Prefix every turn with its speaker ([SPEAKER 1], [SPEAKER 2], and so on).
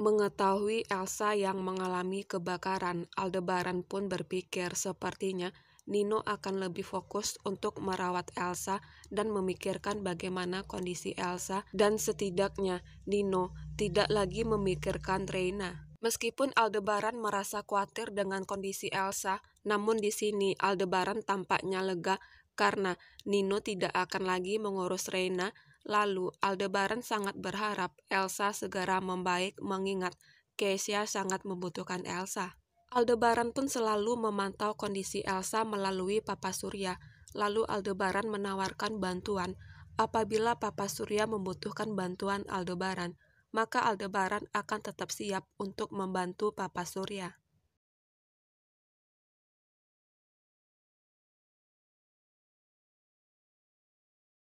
[SPEAKER 1] Mengetahui Elsa yang mengalami kebakaran, Aldebaran pun berpikir sepertinya Nino akan lebih fokus untuk merawat Elsa dan memikirkan bagaimana kondisi Elsa dan setidaknya Nino tidak lagi memikirkan Reina. Meskipun Aldebaran merasa khawatir dengan kondisi Elsa, namun di sini Aldebaran tampaknya lega karena Nino tidak akan lagi mengurus Reina, lalu Aldebaran sangat berharap Elsa segera membaik mengingat Keisha sangat membutuhkan Elsa. Aldebaran pun selalu memantau kondisi Elsa melalui Papa Surya, lalu Aldebaran menawarkan bantuan. Apabila Papa Surya membutuhkan bantuan Aldebaran, maka Aldebaran akan tetap siap untuk membantu Papa Surya.